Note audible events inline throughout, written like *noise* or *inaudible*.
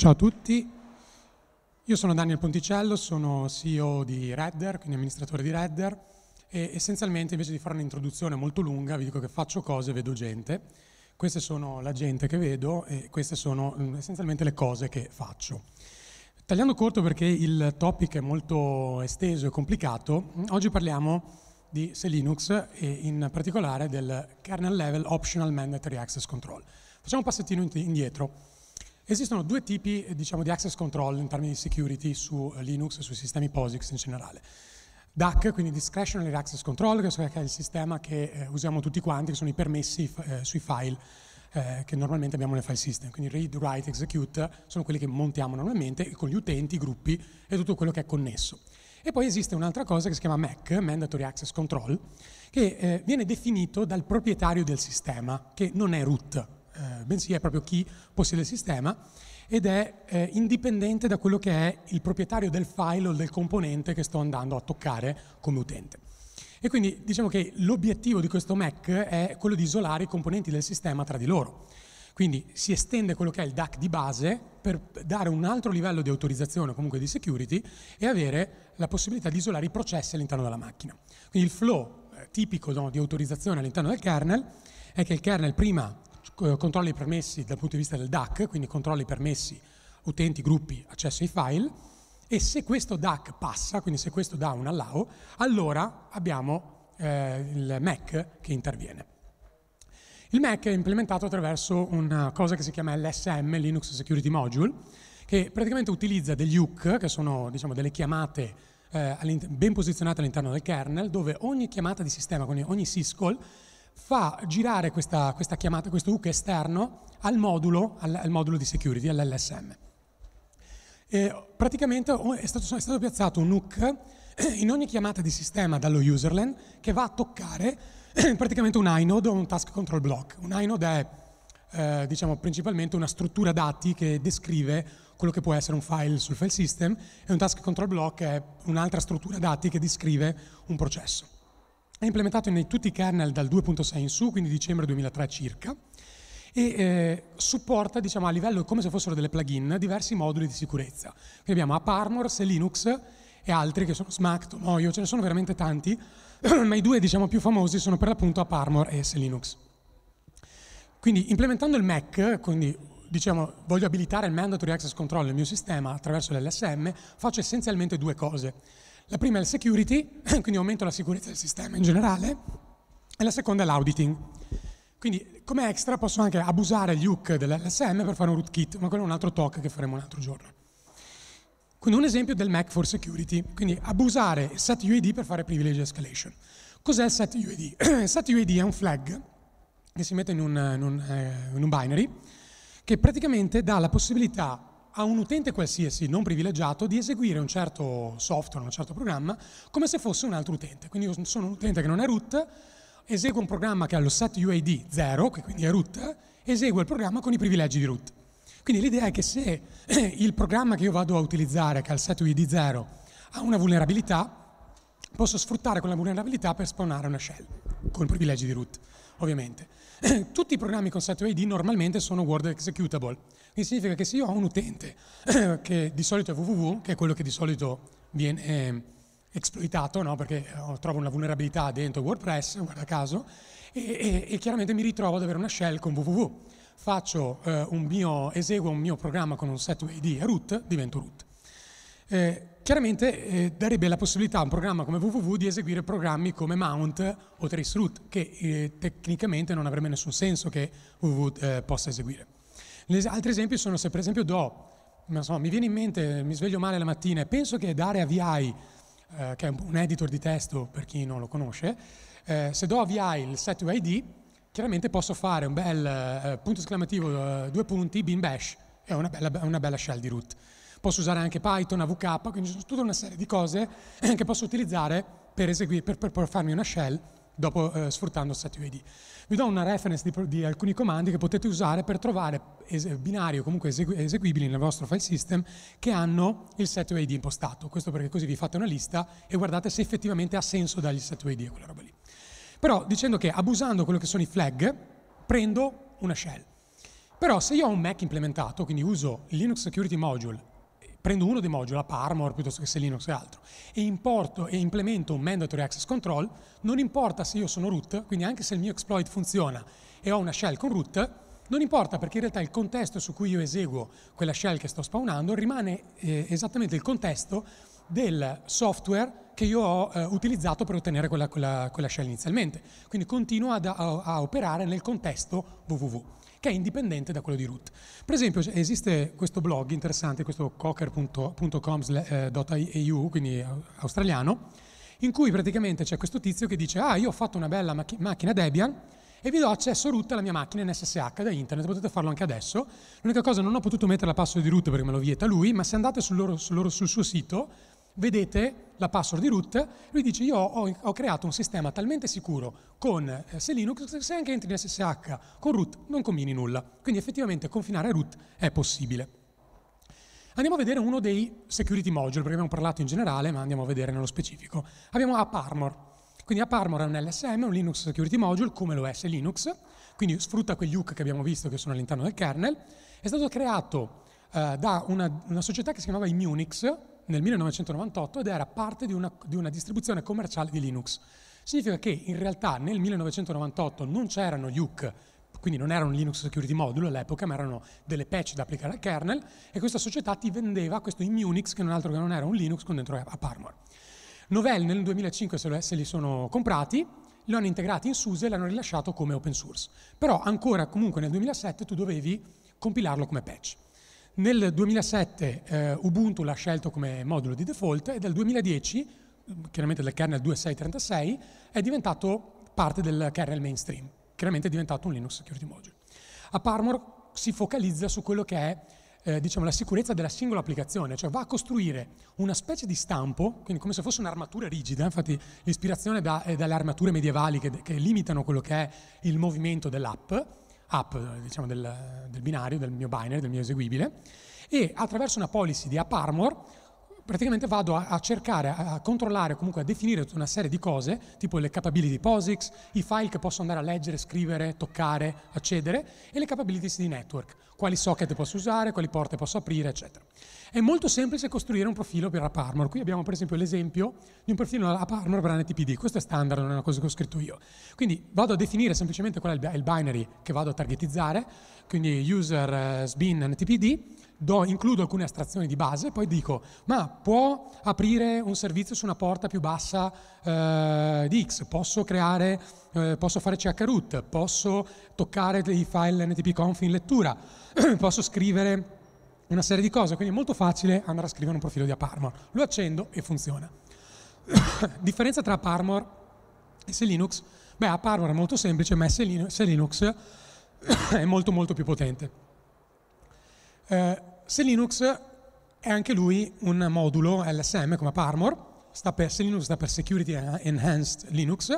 Ciao a tutti, io sono Daniel Ponticello, sono CEO di Redder, quindi amministratore di Redder e essenzialmente invece di fare un'introduzione molto lunga vi dico che faccio cose e vedo gente. Queste sono la gente che vedo e queste sono mm, essenzialmente le cose che faccio. Tagliando corto perché il topic è molto esteso e complicato, mm, oggi parliamo di se e in particolare del kernel level optional mandatory access control. Facciamo un passettino indietro. Esistono due tipi eh, diciamo, di access control in termini di security su eh, Linux e sui sistemi POSIX in generale. DAC, quindi Discretionary Access Control, che è il sistema che eh, usiamo tutti quanti, che sono i permessi eh, sui file eh, che normalmente abbiamo nel file system. Quindi read, write, execute sono quelli che montiamo normalmente con gli utenti, i gruppi e tutto quello che è connesso. E poi esiste un'altra cosa che si chiama MAC, Mandatory Access Control, che eh, viene definito dal proprietario del sistema, che non è root. Eh, bensì è proprio chi possiede il sistema ed è eh, indipendente da quello che è il proprietario del file o del componente che sto andando a toccare come utente. E quindi diciamo che l'obiettivo di questo Mac è quello di isolare i componenti del sistema tra di loro. Quindi si estende quello che è il DAC di base per dare un altro livello di autorizzazione o comunque di security e avere la possibilità di isolare i processi all'interno della macchina. Quindi il flow eh, tipico no, di autorizzazione all'interno del kernel è che il kernel prima eh, controlli permessi dal punto di vista del DAC, quindi controlli permessi utenti, gruppi, accesso ai file, e se questo DAC passa, quindi se questo dà un allow, allora abbiamo eh, il MAC che interviene. Il MAC è implementato attraverso una cosa che si chiama LSM, Linux Security Module, che praticamente utilizza degli hook, che sono diciamo, delle chiamate eh, ben posizionate all'interno del kernel, dove ogni chiamata di sistema, quindi ogni syscall, fa girare questa, questa chiamata, questo hook esterno al modulo, al, al modulo di security, all'LSM. E praticamente oh, è stato, è stato piazzato un hook eh, in ogni chiamata di sistema dallo userland che va a toccare eh, praticamente un inode o un task control block. Un inode è eh, diciamo principalmente una struttura dati che descrive quello che può essere un file sul file system e un task control block è un'altra struttura dati che descrive un processo è implementato in tutti i kernel dal 2.6 in su, quindi dicembre 2003 circa, e eh, supporta diciamo, a livello come se fossero delle plugin diversi moduli di sicurezza. Quindi abbiamo App Armor, Linux e altri che sono Smack, Tomoyo, ce ne sono veramente tanti, *clears throat* ma i due diciamo, più famosi sono per l'appunto App Armor e Se Linux. Quindi implementando il Mac, quindi diciamo, voglio abilitare il mandatory access control nel mio sistema attraverso l'LSM, faccio essenzialmente due cose. La prima è il security, *clears throat* quindi aumento la sicurezza del sistema in generale, e la seconda è l'auditing. Quindi come extra posso anche abusare gli hook dell'LSM per fare un rootkit, ma quello è un altro talk che faremo un altro giorno. Quindi un esempio del Mac for Security, quindi abusare il set UID per fare privilege escalation. Cos'è il set UID? *clears throat* Il set UID è un flag che si mette in un, in un, eh, in un binary che praticamente dà la possibilità a un utente qualsiasi non privilegiato di eseguire un certo software, un certo programma, come se fosse un altro utente. Quindi io sono un utente che non è root, eseguo un programma che ha lo set UID 0, che quindi è root, eseguo il programma con i privilegi di root. Quindi l'idea è che se *clears throat* il programma che io vado a utilizzare, che ha il set UID 0, ha una vulnerabilità, posso sfruttare quella vulnerabilità per spawnare una shell, con i privilegi di root, ovviamente. *clears throat* Tutti i programmi con set UID normalmente sono Word executable, che significa che se io ho un utente *clears throat* che di solito è www, che è quello che di solito viene eh, esploitato, no? perché eh, trovo una vulnerabilità dentro WordPress, guarda caso, e, e, e, chiaramente mi ritrovo ad avere una shell con www. Faccio, eh, un mio, eseguo un mio programma con un set di root, divento root. Eh, chiaramente eh, darebbe la possibilità a un programma come www di eseguire programmi come mount o traceroot, che eh, tecnicamente non avrebbe nessun senso che www eh, possa eseguire altri esempi sono se per esempio do, so, mi viene in mente, mi sveglio male la mattina e penso che dare a VI, eh, che è un editor di testo per chi non lo conosce, eh, se do a VI il set UID, chiaramente posso fare un bel eh, punto esclamativo, eh, due punti, bin bash, è una bella, una bella shell di root. Posso usare anche Python, AVK, quindi sono tutta una serie di cose *laughs* che posso utilizzare per, eseguire, per, per, per farmi una shell dopo eh, sfruttando SetUID. Vi do una reference di, di, alcuni comandi che potete usare per trovare binari o comunque esegu- eseguibili nel vostro file system che hanno il SetUID impostato. Questo perché così vi fate una lista e guardate se effettivamente ha senso dargli il SetUID a quella roba lì. Però dicendo che abusando quello che sono i flag, prendo una shell. Però se io ho un Mac implementato, quindi uso il Linux Security Module prendo uno dei moduli, la Parmor piuttosto che se Linux e altro, e importo e implemento un mandatory access control, non importa se io sono root, quindi anche se il mio exploit funziona e ho una shell con root, non importa perché in realtà il contesto su cui io eseguo quella shell che sto spawnando rimane eh, esattamente il contesto del software che io ho eh, utilizzato per ottenere quella, quella, quella, shell inizialmente. Quindi continuo ad, a, a operare nel contesto www che è indipendente da quello di root. Per esempio esiste questo blog interessante, questo cocker.com.au, eh, quindi australiano, in cui praticamente c'è questo tizio che dice ah io ho fatto una bella macch- macchina Debian e vi do accesso root alla mia macchina in SSH da internet, potete farlo anche adesso. L'unica cosa, non ho potuto mettere la password di root perché me lo vieta lui, ma se andate sul, loro, sul, loro, sul suo sito vedete la password di root, lui dice io ho, ho creato un sistema talmente sicuro con eh, se Linux, se anche entri in SSH con root non combini nulla, quindi effettivamente confinare root è possibile. Andiamo a vedere uno dei security module, perché abbiamo parlato in generale, ma andiamo a vedere nello specifico. Abbiamo App Armor. Quindi App Armor è un LSM, un Linux Security Module, come lo è S Linux, quindi sfrutta quegli hook che abbiamo visto che sono all'interno del kernel. È stato creato eh, da una, una società che si chiamava Immunix, nel 1998 ed era parte di una, di una distribuzione commerciale di Linux. Significa che in realtà nel 1998 non c'erano Yuke quindi non era un Linux Security Module all'epoca, ma erano delle patch da applicare al kernel, e questa società ti vendeva questo Immunix, che non altro che non era un Linux con dentro a Parmore. Novell nel 2005 se li sono comprati, li hanno integrati in SUSE e l'hanno rilasciato come open source. Però ancora comunque nel 2007 tu dovevi compilarlo come patch. Nel 2007 eh, Ubuntu l'ha scelto come modulo di default e dal 2010, mm, chiaramente dal kernel 2636, è diventato parte del kernel mainstream. Chiaramente è diventato un Linux Security Module. A Parmor si focalizza su quello che è eh, diciamo, la sicurezza della singola applicazione, cioè va a costruire una specie di stampo, quindi come se fosse un'armatura rigida, infatti l'ispirazione da, è dalle armature medievali che, che limitano quello che è il movimento dell'app, app diciamo, del, del binario, del mio binary, del mio eseguibile, e attraverso una policy di app armor praticamente vado a, a cercare, a, a controllare, comunque a definire una serie di cose, tipo le capability POSIX, i file che posso andare a leggere, scrivere, toccare, accedere, e le capabilities di network, quali socket posso usare, quali porte posso aprire, eccetera. È molto semplice costruire un profilo per App Armor. Qui abbiamo per esempio l'esempio di un profilo App Armor per NTPD. Questo è standard, non è una cosa che ho scritto io. Quindi vado a definire semplicemente qual è il binary che vado a targetizzare, quindi user, eh, sbin, NTPD, do, includo alcune astrazioni di base, poi dico, ma può aprire un servizio su una porta più bassa eh, di X, posso creare, eh, posso fare chroot, posso toccare dei file ntpconf in lettura, *clears throat* posso scrivere una serie di cose, quindi è molto facile andare a scrivere un profilo di Aparmor. Lo accendo e funziona. *clears throat* Differenza tra Aparmor e se Linux? Beh, Aparmor è molto semplice, ma se *clears throat* è molto molto più potente. Eh, se è anche lui un modulo LSM come Parmor, sta per, se sta per Security Enhanced Linux,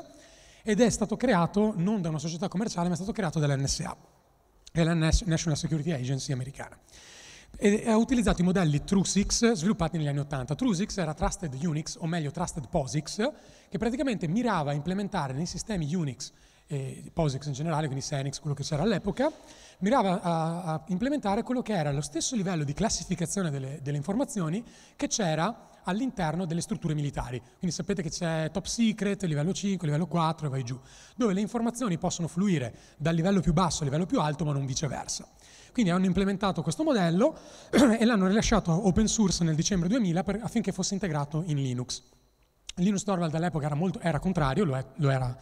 ed è stato creato non da una società commerciale, ma è stato creato dall'NSA, è la National Security Agency americana. E ha utilizzato i modelli TruSix sviluppati negli anni 80. TruSix era Trusted Unix, o meglio Trusted POSIX, che praticamente mirava a implementare nei sistemi Unix e POSIX in generale, quindi Senix, quello che c'era all'epoca, mirava a, a, implementare quello che era lo stesso livello di classificazione delle, delle informazioni che c'era all'interno delle strutture militari. Quindi sapete che c'è top secret, livello 5, livello 4 e vai giù, dove le informazioni possono fluire dal livello più basso al livello più alto, ma non viceversa. Quindi hanno implementato questo modello *clears throat* e l'hanno rilasciato open source nel dicembre 2000 per, affinché fosse integrato in Linux. Linus Torvald all'epoca era, molto, era contrario, lo, è, lo era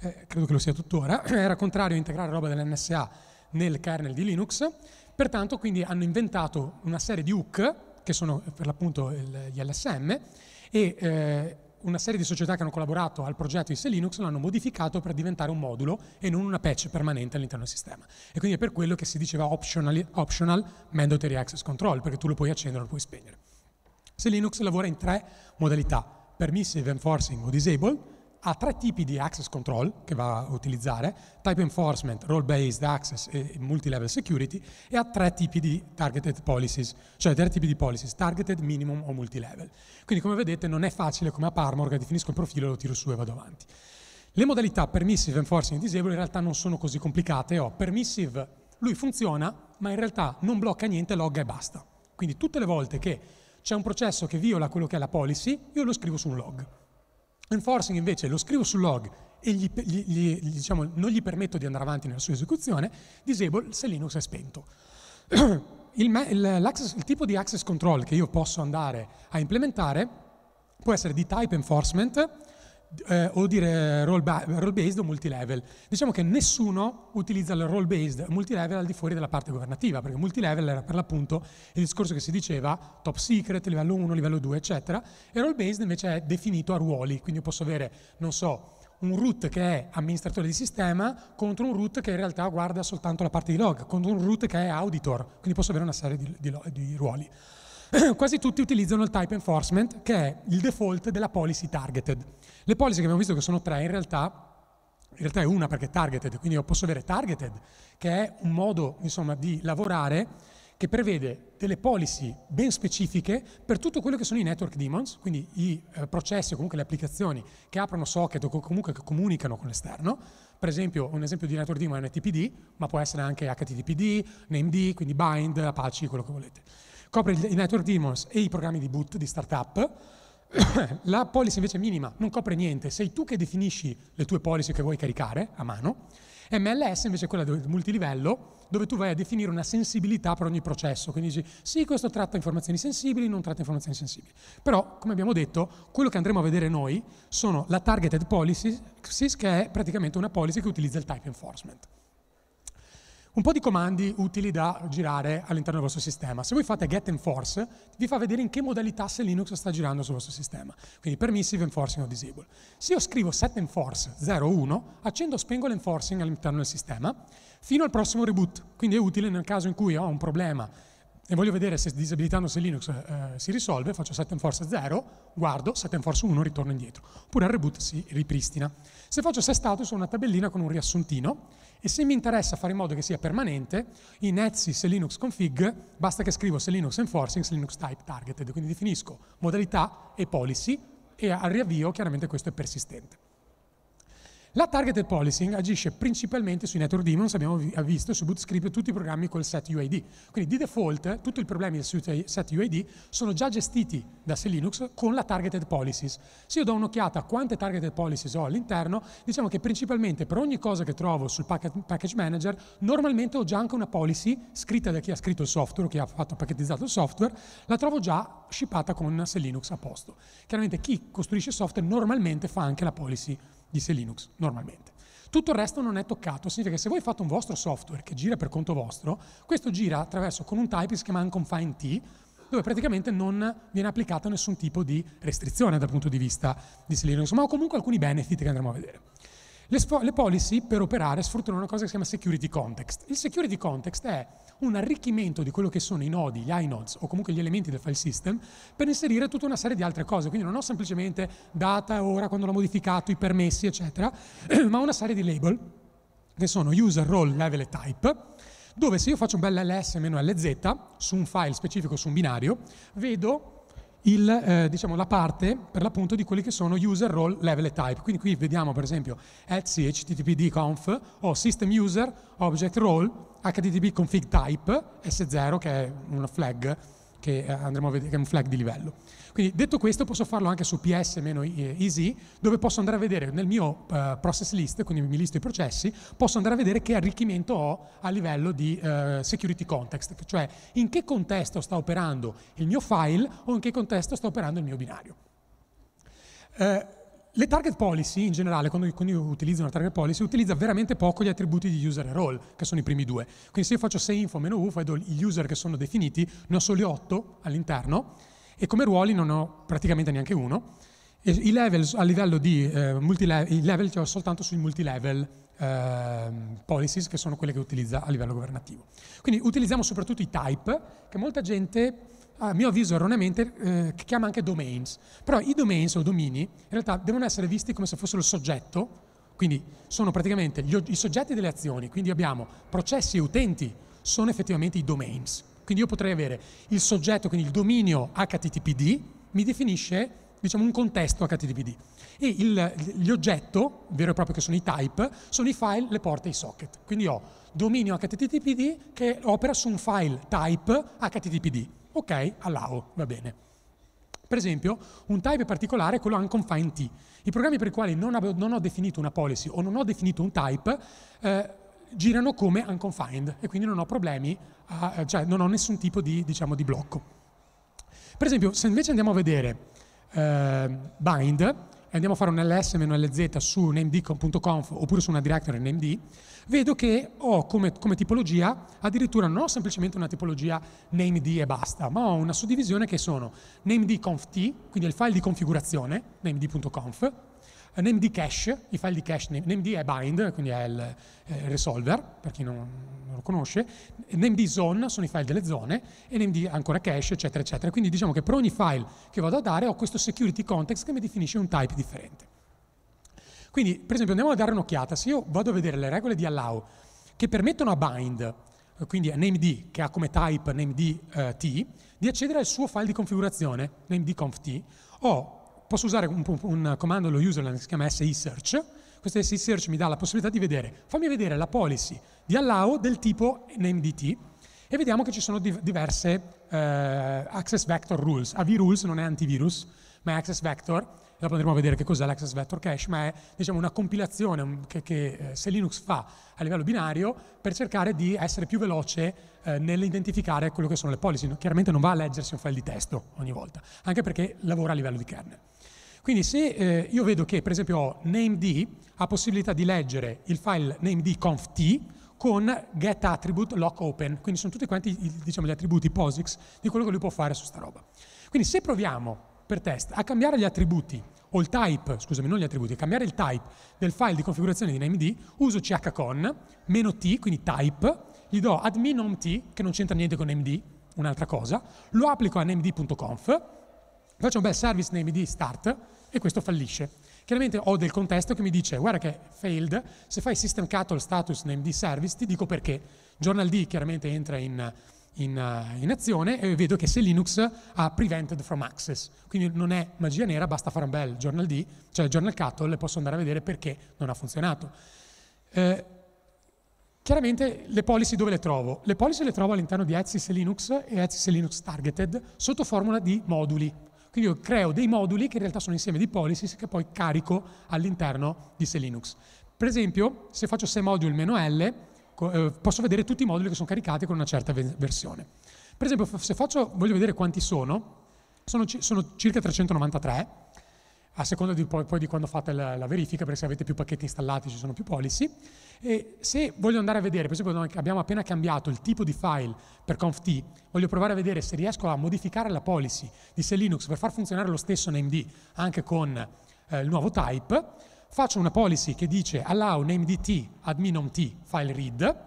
eh, credo che lo sia tuttora, *clears throat* era contrario a integrare roba dell'NSA nel kernel di Linux, pertanto quindi hanno inventato una serie di hook, che sono eh, per l'appunto il, gli LSM, e eh, una serie di società che hanno collaborato al progetto di Linux l'hanno modificato per diventare un modulo e non una patch permanente all'interno del sistema. E quindi è per quello che si diceva optional, optional mandatory access control, perché tu lo puoi accendere o lo puoi spegnere. Se Linux lavora in tre modalità, permissive, enforcing o disable, ha tre tipi di access control che va a utilizzare, type enforcement, role-based access e multilevel security, e ha tre tipi di targeted policies, cioè tre tipi di policies, targeted, minimum o multilevel. Quindi come vedete non è facile come a Parmor che definisco il profilo, lo tiro su e vado avanti. Le modalità permissive, enforcing e disable in realtà non sono così complicate, ho permissive, lui funziona, ma in realtà non blocca niente, logga e basta. Quindi tutte le volte che c'è un processo che viola quello che è la policy, io lo scrivo su un log Enforcing invece lo scrivo sul log e gli, gli, gli, diciamo, non gli permetto di andare avanti nella sua esecuzione, disable se Linux è spento. *clears throat* il, il, il tipo di access control che io posso andare a implementare può essere di type enforcement, eh, o dire role-based o multilevel. Diciamo che nessuno utilizza il role-based multilevel al di fuori della parte governativa, perché multilevel era per l'appunto il discorso che si diceva top secret, livello 1, livello 2, eccetera, e role-based invece è definito a ruoli, quindi posso avere, non so, un root che è amministratore di sistema contro un root che in realtà guarda soltanto la parte di log, contro un root che è auditor, quindi posso avere una serie di, di, di ruoli. *clears throat* quasi tutti utilizzano il type enforcement, che è il default della policy targeted. Le policy che abbiamo visto che sono tre, in realtà, in realtà è una perché è targeted, quindi io posso avere targeted, che è un modo insomma, di lavorare che prevede delle policy ben specifiche per tutto quello che sono i network daemons, quindi i eh, processi o comunque le applicazioni che aprono socket o comunque che comunicano con l'esterno. Per esempio, un esempio di network daemon è NTPD, ma può essere anche HTTPD, NameD, quindi bind, Apache, quello che volete copre i Network Demons e i programmi di boot di startup. *coughs* la policy invece minima non copre niente, sei tu che definisci le tue policy che vuoi caricare a mano. MLS invece è quella del multilivello, dove tu vai a definire una sensibilità per ogni processo. Quindi dici, sì, questo tratta informazioni sensibili, non tratta informazioni sensibili. Però, come abbiamo detto, quello che andremo a vedere noi sono la targeted policy, che è praticamente una policy che utilizza il type enforcement un po' di comandi utili da girare all'interno del vostro sistema. Se voi fate get enforce, vi fa vedere in che modalità se Linux sta girando sul vostro sistema. Quindi permissive, enforcing o disable. Se io scrivo set enforce 01, accendo o spengo l'enforcing all'interno del sistema fino al prossimo reboot. Quindi è utile nel caso in cui ho un problema e voglio vedere se disabilitando se Linux eh, si risolve, faccio set enforce 0, guardo, set enforce 1, ritorno indietro. Oppure al reboot si ripristina. Se faccio set status ho una tabellina con un riassuntino e se mi interessa fare in modo che sia permanente, in Etsy se Linux config basta che scrivo se Linux enforcing, se Linux type targeted, quindi definisco modalità e policy e al riavvio chiaramente questo è persistente. La targeted policing agisce principalmente sui network demons, abbiamo visto su Bootscript tutti i programmi col set UID. Quindi di default tutti i problemi del set UID sono già gestiti da SE con la targeted policies. Se io do un'occhiata a quante targeted policies ho all'interno, diciamo che principalmente per ogni cosa che trovo sul package manager, normalmente ho già anche una policy scritta da chi ha scritto il software o chi ha fatto pacchettizzato il software, la trovo già shippata con SE a posto. Chiaramente chi costruisce software normalmente fa anche la policy disse Linux normalmente. Tutto il resto non è toccato, significa che se voi fate un vostro software che gira per conto vostro, questo gira attraverso con un type che si chiama unconfined T, dove praticamente non viene applicato nessun tipo di restrizione dal punto di vista di Linux, ma ho comunque alcuni benefit che andremo a vedere. Le, sfo- le policy per operare sfruttano una cosa che si chiama security context. Il security context è un arricchimento di quello che sono i nodi, gli inodes o comunque gli elementi del file system per inserire tutta una serie di altre cose. Quindi non ho semplicemente data, ora, quando l'ho modificato, i permessi, eccetera, *clears throat* ma una serie di label che sono user, role, level e type dove se io faccio un bel ls-lz su un file specifico, su un binario, vedo il, eh, diciamo, la parte per l'appunto di quelli che sono user role level e type. Quindi qui vediamo per esempio etsy httpd conf o system user object role http config type s0 che è una flag che eh, andremo a vedere, che è un flag di livello. Quindi detto questo posso farlo anche su ps-easy, eh, dove posso andare a vedere nel mio uh, process list, quindi mi listo i processi, posso andare a vedere che arricchimento ho a livello di uh, security context, cioè in che contesto sta operando il mio file o in che contesto sta operando il mio binario. Uh, le target policy in generale, quando io utilizzo una target policy, utilizza veramente poco gli attributi di user e role, che sono i primi due. Quindi se io faccio say info meno u, vedo gli user che sono definiti, ne ho soli 8 all'interno, e come ruoli non ho praticamente neanche uno. E I level a livello di eh, multilevel, i level che ho soltanto sui multilevel eh, policies, che sono quelle che utilizza a livello governativo. Quindi utilizziamo soprattutto i type, che molta gente a mio avviso erroneamente, eh, chiama anche domains. Però i domains o domini in realtà devono essere visti come se fossero il soggetto, quindi sono praticamente gli, i soggetti delle azioni, quindi abbiamo processi e utenti, sono effettivamente i domains. Quindi io potrei avere il soggetto, quindi il dominio HTTPD, mi definisce diciamo, un contesto HTTPD e il, gli oggetto, vero e proprio che sono i type, sono i file, le porte e i socket. Quindi ho dominio HTTPD che opera su un file type HTTPD ok, allow, va bene. Per esempio, un type particolare è quello unconfined t. I programmi per i quali non, avevo, non ho definito una policy o non ho definito un type eh, girano come unconfined e quindi non ho problemi, a, eh, cioè non ho nessun tipo di, diciamo, di blocco. Per esempio, se invece andiamo a vedere eh, bind, andiamo a fare un ls-lz su namedconf oppure su una directory named, vedo che ho come, come, tipologia addirittura non ho semplicemente una tipologia named e basta, ma ho una suddivisione che sono named.conf.t, quindi il file di configurazione, named.conf, eh, NMD cache, i file di cache, NMD è eh, bind, quindi è il eh, resolver, per chi non, non, lo conosce, NMD zone sono i file delle zone, e NMD ancora cache, eccetera, eccetera. Quindi diciamo che per ogni file che vado a dare ho questo security context che mi definisce un type differente. Quindi, per esempio, andiamo a dare un'occhiata. Se io vado a vedere le regole di allow che permettono a bind, eh, quindi a named che ha come type named eh, t, di accedere al suo file di configurazione, named conf t, ho posso usare un, un comando, lo userland, che si chiama SI Questo SI mi dà la possibilità di vedere, fammi vedere la policy di allow del tipo namedt e vediamo che ci sono div diverse eh, access vector rules. AV rules non è antivirus, ma è access vector. Dopo andremo a vedere che cos'è l'access vector cache, ma è diciamo, una compilazione che, che eh, se Linux fa a livello binario per cercare di essere più veloce eh, nell'identificare quello che sono le policy. Chiaramente non va a leggersi un file di testo ogni volta, anche perché lavora a livello di kernel. Quindi se eh, io vedo che per esempio ho named ha possibilità di leggere il file named conft con get attribute lock open, quindi sono tutti quanti diciamo, gli attributi POSIX di quello che lui può fare su sta roba. Quindi se proviamo per test a cambiare gli attributi o il type, scusami, non gli attributi, a cambiare il type del file di configurazione di named, uso chcon, meno t, quindi type, gli do admin home t, che non c'entra niente con named, un'altra cosa, lo applico a named.conf, faccio un bel service named start, e questo fallisce. Chiaramente ho del contesto che mi dice guarda che failed, se fai system cattle status named service ti dico perché. JournalD chiaramente entra in, in, eh, in, azione e vedo che se Linux ha prevented from access, quindi non è magia nera, basta fare un bel JournalD, cioè journal cattle e posso andare a vedere perché non ha funzionato. Eh, Chiaramente le policy dove le trovo? Le policy le trovo all'interno di Etsys e Linux e Etsys Linux targeted sotto formula di moduli. Quindi io creo dei moduli che in realtà sono insieme di policies che poi carico all'interno di Se Per esempio, se faccio se module-l, eh, posso vedere tutti i moduli che sono caricati con una certa versione. Per esempio, se faccio, voglio vedere quanti sono, sono, sono circa 393, a seconda di poi, poi, di quando fate la, la, verifica, perché se avete più pacchetti installati ci sono più policy. E se voglio andare a vedere, per esempio abbiamo appena cambiato il tipo di file per conft, voglio provare a vedere se riesco a modificare la policy di se Linux per far funzionare lo stesso named anche con eh, il nuovo type, faccio una policy che dice allow named adminomT file read,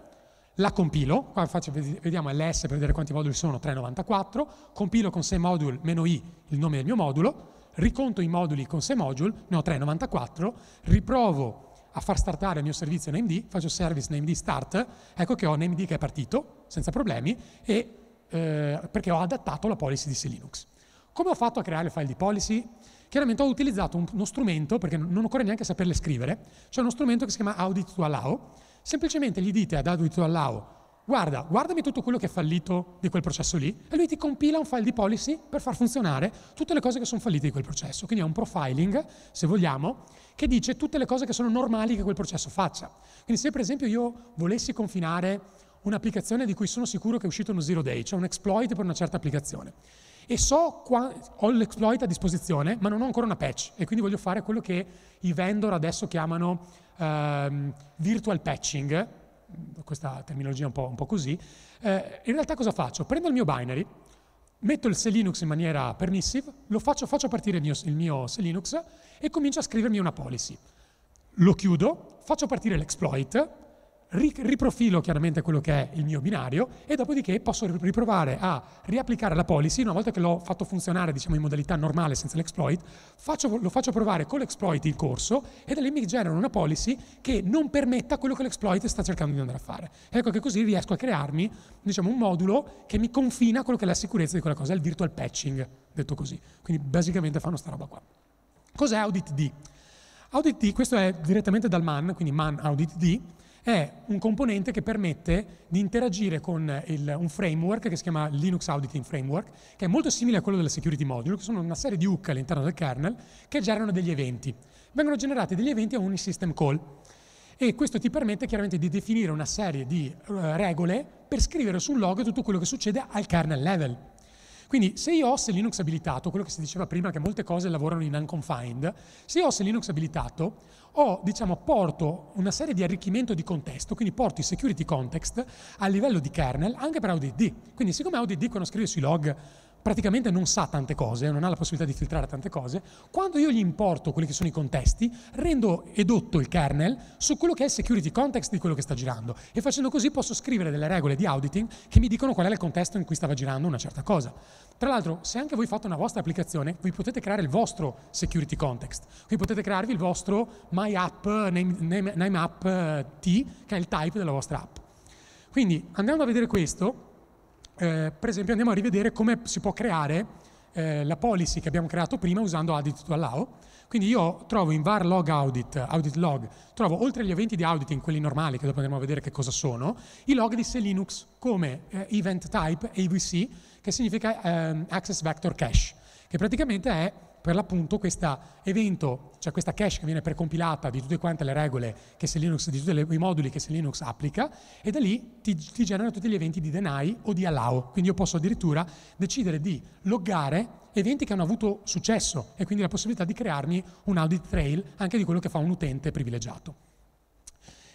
la compilo, qua faccio, vediamo ls per vedere quanti moduli sono, 394, compilo con sei module meno i il nome del mio modulo, riconto i moduli con SEModule, ne ho 3,94, riprovo a far startare il mio servizio NameD, faccio service NameD start, ecco che ho NameD che è partito senza problemi e, eh, perché ho adattato la policy di C Linux. Come ho fatto a creare il file di policy? Chiaramente ho utilizzato uno strumento, perché non occorre neanche saperle scrivere, c'è cioè uno strumento che si chiama Audit to Allow, semplicemente gli dite ad Audit to Allow guarda, guardami tutto quello che è fallito di quel processo lì e lui ti compila un file di policy per far funzionare tutte le cose che sono fallite di quel processo. Quindi è un profiling, se vogliamo, che dice tutte le cose che sono normali che quel processo faccia. Quindi se per esempio io volessi confinare un'applicazione di cui sono sicuro che è uscito uno zero day, cioè un exploit per una certa applicazione, e so qua, ho l'exploit a disposizione, ma non ho ancora una patch, e quindi voglio fare quello che i vendor adesso chiamano ehm, virtual patching, questa terminologia un po', un po così, eh, in realtà cosa faccio? Prendo il mio binary, metto il Selinux in maniera permissive, lo faccio, faccio partire il mio, il mio se e comincio a scrivermi una policy. Lo chiudo, faccio partire l'exploit, riprofilo chiaramente quello che è il mio binario e dopodiché posso riprovare a riapplicare la policy, una volta che l'ho fatto funzionare diciamo, in modalità normale senza l'exploit, faccio, lo faccio provare con l'exploit il corso e da lì mi generano una policy che non permetta quello che l'exploit sta cercando di andare a fare. Ecco che così riesco a crearmi diciamo, un modulo che mi confina quello che è la sicurezza di quella cosa, il virtual patching, detto così. Quindi basicamente fanno sta roba qua. Cos'è AuditD? AuditD, questo è direttamente dal MAN, quindi MAN AuditD, è un componente che permette di interagire con il, un framework che si chiama Linux Auditing Framework, che è molto simile a quello della Security Module, che sono una serie di hook all'interno del kernel che generano degli eventi. Vengono generati degli eventi a ogni system call e questo ti permette chiaramente di definire una serie di eh, regole per scrivere sul log tutto quello che succede al kernel level. Quindi se io ho se Linux abilitato, quello che si diceva prima che molte cose lavorano in unconfined, se io ho se Linux abilitato ho, diciamo, porto una serie di arricchimento di contesto, quindi porto i security context a livello di kernel anche per ODD. Quindi siccome ODD quando scrive sui log praticamente non sa tante cose, non ha la possibilità di filtrare tante cose, quando io gli importo quelli che sono i contesti, rendo edotto il kernel su quello che è il security context di quello che sta girando e facendo così posso scrivere delle regole di auditing che mi dicono qual è il contesto in cui stava girando una certa cosa. Tra l'altro, se anche voi fate una vostra applicazione, vi potete creare il vostro security context, qui potete crearvi il vostro my app, name, name, name app eh, T, che è il type della vostra app. Quindi andando a vedere questo, eh, per esempio andiamo a rivedere come si può creare eh, la policy che abbiamo creato prima usando audit to allow. Quindi io trovo in var log audit, audit log, trovo oltre agli eventi di auditing, quelli normali, che dopo andremo a vedere che cosa sono, i log di Selinux come eh, event type AVC, che significa ehm, Access Vector Cache, che praticamente è per l'appunto questo evento, cioè questa cache che viene precompilata di tutte quante le regole che se Linux, di tutti i moduli che se Linux applica, e da lì ti, ti generano tutti gli eventi di deny o di allow. Quindi io posso addirittura decidere di loggare eventi che hanno avuto successo e quindi la possibilità di crearmi un audit trail anche di quello che fa un utente privilegiato.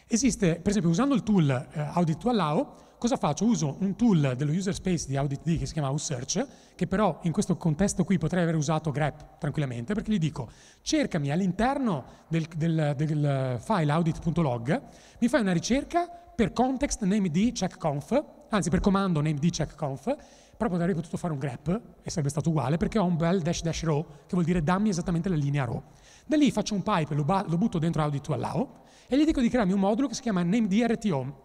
Esiste, per esempio, usando il tool eh, Audit to Allow, cosa faccio? Uso un tool dello user space di AuditD che si chiama OutSearch, che però in questo contesto qui potrei aver usato grep tranquillamente, perché gli dico cercami all'interno del, del, del file audit.log, mi fai una ricerca per context named checkconf, anzi per comando named checkconf, però avrei potuto fare un grep e sarebbe stato uguale perché ho un bel dash dash row che vuol dire dammi esattamente la linea row. Da lì faccio un pipe, lo, lo butto dentro audit to allow e gli dico di crearmi un modulo che si chiama named rto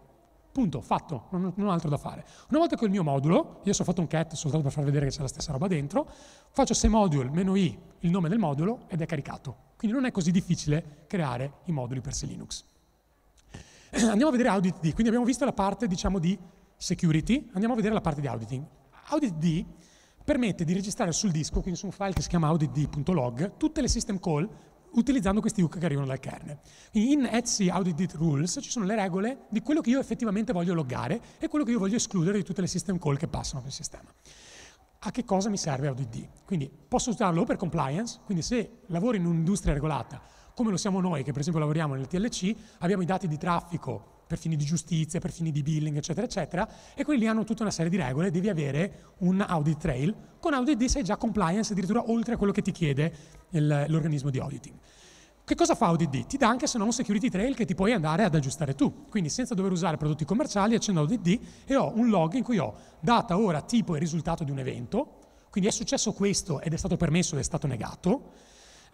Punto, fatto, non, ho altro da fare. Una volta che ho il mio modulo, io ho fatto un cat soltanto per far vedere che c'è la stessa roba dentro, faccio semodule module i il nome del modulo ed è caricato. Quindi non è così difficile creare i moduli per se Linux. *clears throat* Andiamo a vedere AuditD, quindi abbiamo visto la parte diciamo, di security, andiamo a vedere la parte di auditing. AuditD permette di registrare sul disco, quindi su un file che si chiama auditd.log, tutte le system call utilizzando questi hook che arrivano dal kernel. Quindi in Etsy Audit Rules ci sono le regole di quello che io effettivamente voglio loggare e quello che io voglio escludere di tutte le system call che passano per il sistema. A che cosa mi serve AuditD? Quindi posso usarlo per compliance, quindi se lavoro in un'industria regolata, come lo siamo noi che per esempio lavoriamo nel TLC, abbiamo i dati di traffico per fini di giustizia, per fini di billing, eccetera, eccetera, e quelli lì hanno tutta una serie di regole, devi avere un audit trail, con audit D sei già compliance addirittura oltre a quello che ti chiede il, l'organismo di auditing. Che cosa fa Audit D? Ti dà anche se no un security trail che ti puoi andare ad aggiustare tu. Quindi senza dover usare prodotti commerciali accendo Audit D e ho un log in cui ho data, ora, tipo e risultato di un evento. Quindi è successo questo ed è stato permesso ed è stato negato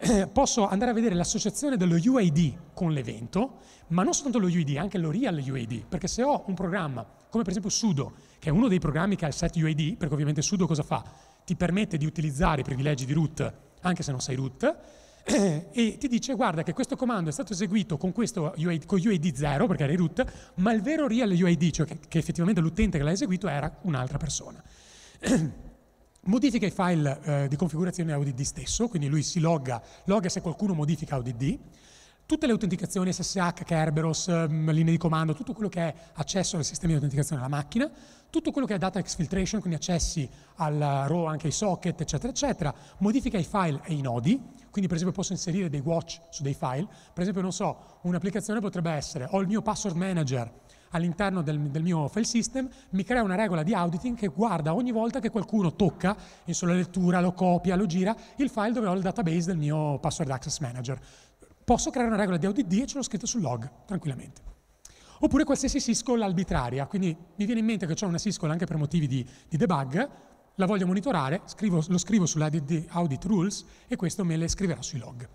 eh, posso andare a vedere l'associazione dello UID con l'evento, ma non soltanto lo UID, anche lo Real UID, perché se ho un programma come per esempio Sudo, che è uno dei programmi che ha il set UID, perché ovviamente Sudo cosa fa? Ti permette di utilizzare i privilegi di root anche se non sei root, eh, e ti dice guarda che questo comando è stato eseguito con, questo UID, con UID 0 perché era root, ma il vero real UID, cioè che, che effettivamente l'utente che l'ha eseguito era un'altra persona. *clears throat* modifica i file eh, di configurazione AUDD stesso, quindi lui si logga, logga se qualcuno modifica AUDD, tutte le autenticazioni SSH, Kerberos, ehm, linee di comando, tutto quello che è accesso al sistema di autenticazione della macchina, tutto quello che è data exfiltration, quindi accessi al RAW, anche ai socket, eccetera, eccetera, modifica i file e i nodi, quindi per esempio posso inserire dei watch su dei file, per esempio non so, un'applicazione potrebbe essere, ho il mio password manager, all'interno del, del, mio file system, mi crea una regola di auditing che guarda ogni volta che qualcuno tocca, in solo lettura, lo copia, lo gira, il file dove ho il database del mio password access manager. Posso creare una regola di audit D e ce l'ho scritta sul log, tranquillamente. Oppure qualsiasi syscall arbitraria, quindi mi viene in mente che ho una syscall anche per motivi di, di debug, la voglio monitorare, scrivo, lo scrivo sull'audit rules e questo me le scriverò sui log.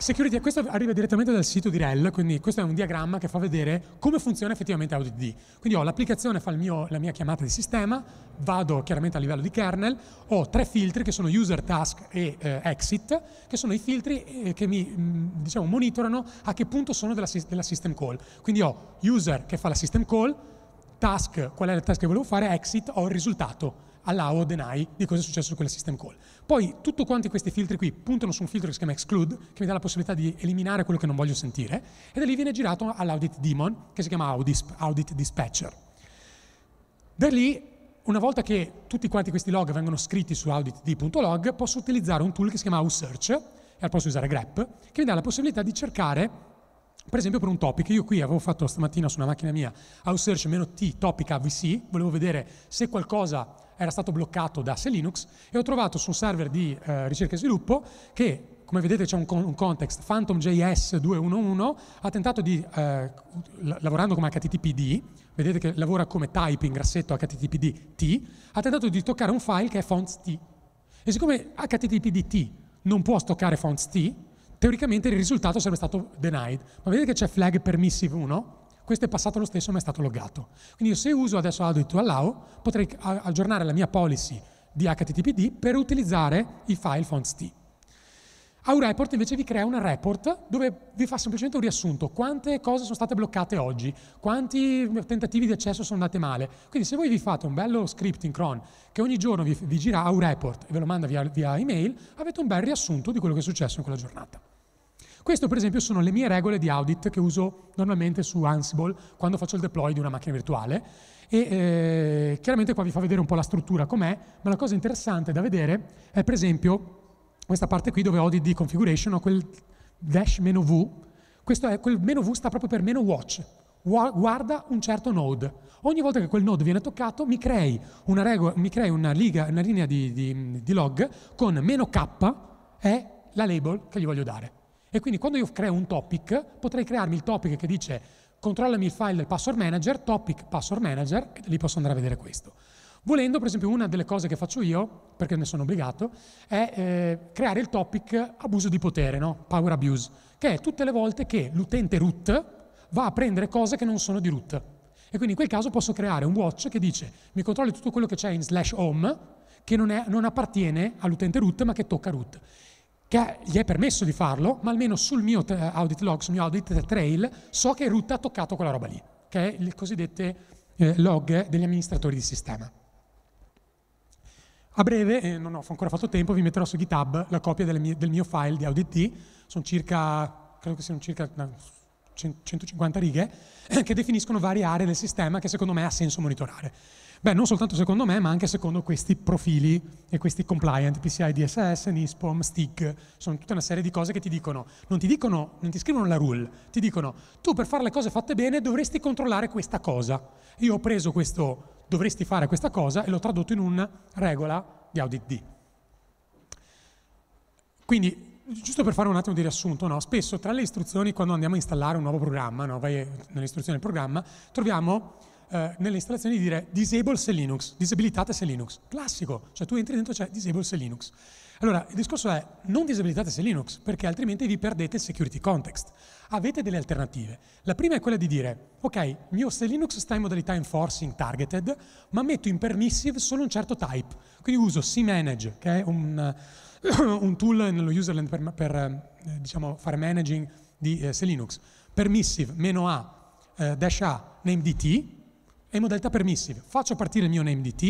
Security, questo arriva direttamente dal sito di REL, quindi questo è un diagramma che fa vedere come funziona effettivamente AuditD. Quindi ho l'applicazione, fa mio, la mia chiamata di sistema, vado chiaramente a livello di kernel, ho tre filtri che sono user, task e eh, exit, che sono i filtri eh, che mi mh, mm, diciamo, monitorano a che punto sono della, della system call. Quindi ho user che fa la system call, task, qual è la task che volevo fare, exit, ho il risultato o deny di cosa è successo con la system call. Poi tutti quanti questi filtri qui puntano su un filtro che si chiama exclude, che mi dà la possibilità di eliminare quello che non voglio sentire, e da lì viene girato all'audit daemon, che si chiama audit, audit dispatcher. Da lì, una volta che tutti quanti questi log vengono scritti su auditd.log, posso utilizzare un tool che si chiama outsearch, e al posto di usare grep, che mi dà la possibilità di cercare per esempio per un topic, io qui avevo fatto stamattina su una macchina mia house search T topic AVC, volevo vedere se qualcosa era stato bloccato da Selinux e ho trovato su un server di eh, ricerca e sviluppo che come vedete c'è un, un context PhantomJS 211 ha tentato di, eh, lavorando come HTTPD, vedete che lavora come type in grassetto HTTPD T, ha tentato di toccare un file che è fonts T. E siccome HTTPD T non può stoccare fonts T, teoricamente il risultato sarebbe stato denied, ma vedete che c'è flag permissive 1? Questo è passato lo stesso ma è stato loggato. Quindi io se uso adesso allow to allow, potrei aggiornare la mia policy di HTTPD per utilizzare i file fonts T. AuReport invece vi crea una report dove vi fa semplicemente un riassunto, quante cose sono state bloccate oggi, quanti tentativi di accesso sono andati male. Quindi se voi vi fate un bello script in cron che ogni giorno vi, vi gira AuReport e ve lo manda via, via email, avete un bel riassunto di quello che è successo in quella giornata. Queste per esempio sono le mie regole di audit che uso normalmente su Ansible quando faccio il deploy di una macchina virtuale e eh, chiaramente qua vi fa vedere un po' la struttura com'è, ma la cosa interessante da vedere è per esempio questa parte qui dove ho di configuration, ho quel dash meno V, questo è, quel meno V sta proprio per meno watch, guarda un certo node. Ogni volta che quel node viene toccato mi crei una, regola, mi crei una, liga, una linea di, di, di log con meno K è la label che gli voglio dare. E quindi quando io creo un topic, potrei crearmi il topic che dice controllami il file del password manager, topic password manager, e lì posso andare a vedere questo. Volendo, per esempio, una delle cose che faccio io, perché ne sono obbligato, è eh, creare il topic abuso di potere, no? power abuse, che è tutte le volte che l'utente root va a prendere cose che non sono di root. E quindi in quel caso posso creare un watch che dice mi controlli tutto quello che c'è in slash home, che non, è, non appartiene all'utente root ma che tocca root che gli è permesso di farlo, ma almeno sul mio audit log, sul mio audit trail, so che Root ha toccato quella roba lì, che è il cosiddetto eh, log degli amministratori di sistema. A breve, eh, non ho ancora fatto tempo, vi metterò su GitHub la copia mie, del mio file di AuditD, sono circa, credo che siano circa 150 righe eh, che definiscono varie aree del sistema che secondo me ha senso monitorare. Beh, non soltanto secondo me, ma anche secondo questi profili e questi compliant, PCI DSS, NISPOM, STIG, sono tutta una serie di cose che ti dicono, non ti dicono, non ti scrivono la rule, ti dicono tu per fare le cose fatte bene dovresti controllare questa cosa. Io ho preso questo dovresti fare questa cosa e l'ho tradotto in una regola di audit D. Quindi giusto per fare un attimo di riassunto, no? spesso tra le istruzioni quando andiamo a installare un nuovo programma, no? vai istruzioni del programma, troviamo eh, nelle installazioni di dire disable se Linux, disabilitate se Linux, classico, cioè tu entri dentro e c'è disable se Linux. Allora, il discorso è non disabilitate se Linux, perché altrimenti vi perdete il security context. Avete delle alternative. La prima è quella di dire, ok, mio se Linux sta in modalità enforcing targeted, ma metto in permissive solo un certo type. Quindi uso cmanage, che è un, *coughs* un tool nello userland per, per eh, diciamo, fare managing di eh, se Linux. Permissive, meno A, eh, dash A, namedt, e modalità permissive. Faccio partire il mio namedt,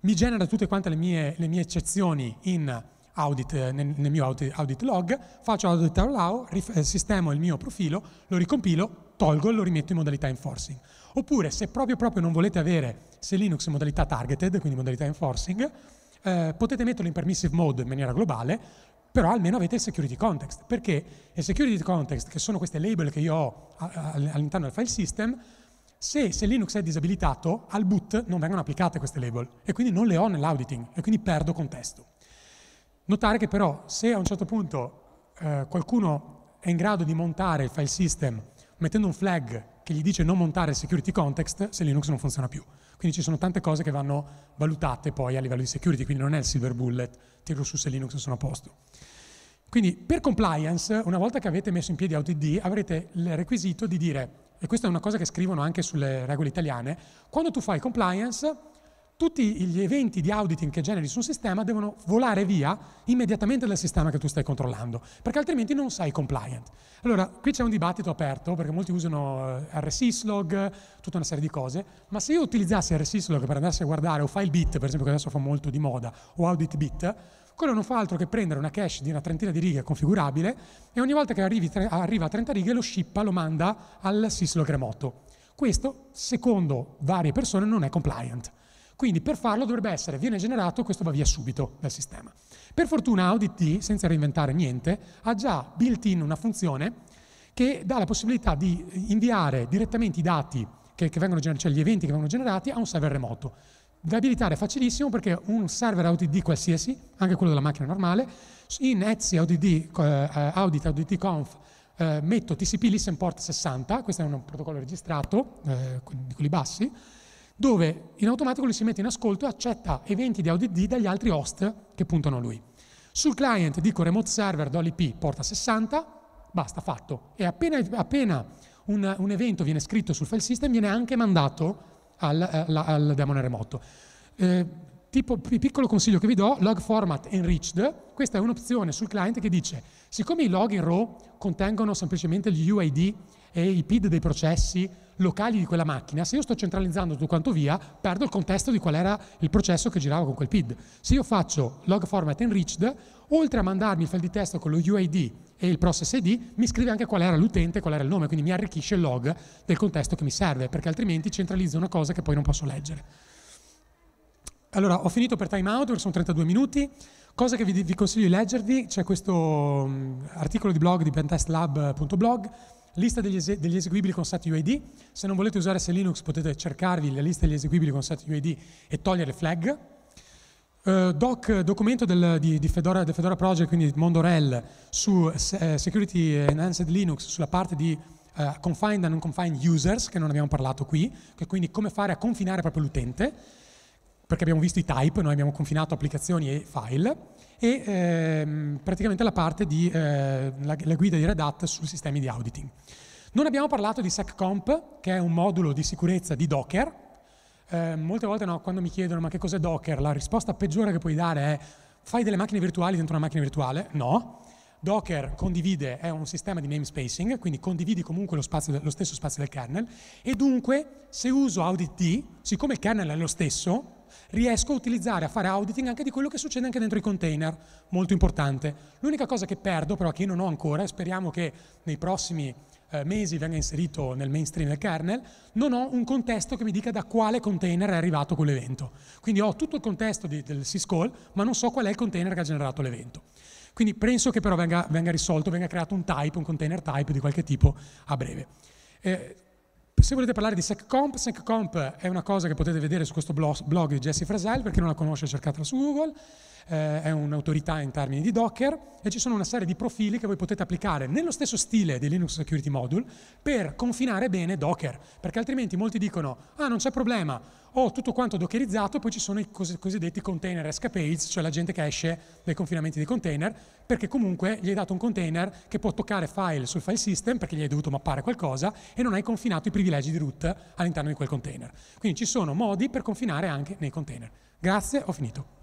mi genera tutte quante le mie, le mie eccezioni in audit, eh, nel, nel mio audit, audit, log, faccio audit allow, rif- eh, sistemo il mio profilo, lo ricompilo, tolgo e lo rimetto in modalità enforcing. Oppure se proprio, proprio non volete avere se Linux in modalità targeted, quindi modalità enforcing, eh, potete metterlo in permissive mode in maniera globale, però almeno avete il security context, perché il security context, che sono queste label che io ho all'interno del file system, se, se, Linux è disabilitato, al boot non vengono applicate queste label e quindi non le ho nell'auditing e quindi perdo contesto. Notare che però se a un certo punto eh, qualcuno è in grado di montare il file system mettendo un flag che gli dice non montare il security context, se Linux non funziona più. Quindi ci sono tante cose che vanno valutate poi a livello di security, quindi non è il silver bullet, tiro su se Linux sono a posto. Quindi per compliance, una volta che avete messo in piedi AutoD, avrete il requisito di dire, e questa è una cosa che scrivono anche sulle regole italiane, quando tu fai compliance tutti gli eventi di auditing che generi su un sistema devono volare via immediatamente dal sistema che tu stai controllando, perché altrimenti non sei compliant. Allora, qui c'è un dibattito aperto, perché molti usano eh, RSyslog, tutta una serie di cose, ma se io utilizzassi RSyslog per andarsi a guardare o FileBit, per esempio, che adesso fa molto di moda, o AuditBit, quello non fa altro che prendere una cache di una trentina di righe configurabile e ogni volta che arrivi, arriva a 30 righe lo shippa, lo manda al syslog remoto. Questo, secondo varie persone, non è compliant. Quindi per farlo dovrebbe essere, viene generato, questo va via subito dal sistema. Per fortuna AudiT, senza reinventare niente, ha già built in una funzione che dà la possibilità di inviare direttamente i dati, che, che vengono, cioè gli eventi che vengono generati, a un server remoto. Da abilitare è facilissimo perché un server AuditD qualsiasi, anche quello della macchina normale, in Etsy AudiT, eh, Audit, AuditD Conf, eh, metto TCP Listen Port 60, questo è un protocollo registrato, eh, di quelli bassi, dove in automatico lui si mette in ascolto e accetta eventi di AuDD dagli altri host che puntano a lui. Sul client dico remote server dall'IP porta 60, basta, fatto. E appena, appena un, un, evento viene scritto sul file system viene anche mandato al, eh, al, al demone remoto. Eh, tipo, piccolo consiglio che vi do, log format enriched, questa è un'opzione sul client che dice, siccome i log in RAW contengono semplicemente gli UID e i PID dei processi, locali di quella macchina, se io sto centralizzando tutto quanto via, perdo il contesto di qual era il processo che girava con quel PID. Se io faccio log format enriched, oltre a mandarmi il file di testo con lo UID e il process ID, mi scrive anche qual era l'utente, qual era il nome, quindi mi arricchisce il log del contesto che mi serve, perché altrimenti centralizzo una cosa che poi non posso leggere. Allora, ho finito per timeout, out, sono 32 minuti. Cosa che vi, vi consiglio di leggervi, c'è questo mm, articolo di blog di pentestlab.blog lista degli, es- degli eseguibili con UID. Se non volete usare Linux potete cercarvi la lista degli eseguibili con UID e togliere flag. Uh, doc, documento del, di, di Fedora, del Fedora Project, quindi Mondorel, su eh, Security Enhanced Linux, sulla parte di eh, confined and non confined users, che non abbiamo parlato qui, che quindi come fare a confinare proprio l'utente perché abbiamo visto i type, noi abbiamo confinato applicazioni e file, e ehm, praticamente la parte di eh, la, la guida di Red Hat sui sistemi di auditing. Non abbiamo parlato di SecComp, che è un modulo di sicurezza di Docker. Eh, molte volte no, quando mi chiedono ma che cos'è Docker, la risposta peggiore che puoi dare è fai delle macchine virtuali dentro una macchina virtuale? No, Docker condivide, è un sistema di namespacing, quindi condividi comunque lo, spazio, lo stesso spazio del kernel e dunque se uso AuditD, siccome il kernel è lo stesso, riesco a utilizzare, a fare auditing anche di quello che succede anche dentro i container, molto importante. L'unica cosa che perdo, però che io non ho ancora, e speriamo che nei prossimi eh, mesi venga inserito nel mainstream del kernel, non ho un contesto che mi dica da quale container è arrivato quell'evento. Quindi ho tutto il contesto di, del syscall, ma non so qual è il container che ha generato l'evento. Quindi penso che però venga, venga risolto, venga creato un type, un container type di qualche tipo a breve. Eh, se volete parlare di SecComp, SecComp è una cosa che potete vedere su questo blog, blog di Jesse Fresel, per chi non la conosce cercatela su Google eh, è un'autorità in termini di Docker e ci sono una serie di profili che voi potete applicare nello stesso stile di Linux Security Module per confinare bene Docker, perché altrimenti molti dicono ah non c'è problema, ho tutto quanto dockerizzato e poi ci sono i cosiddetti container escapades, cioè la gente che esce dai confinamenti dei container, perché comunque gli hai dato un container che può toccare file sul file system perché gli hai dovuto mappare qualcosa e non hai confinato i privilegi di root all'interno di quel container. Quindi ci sono modi per confinare anche nei container. Grazie, ho finito.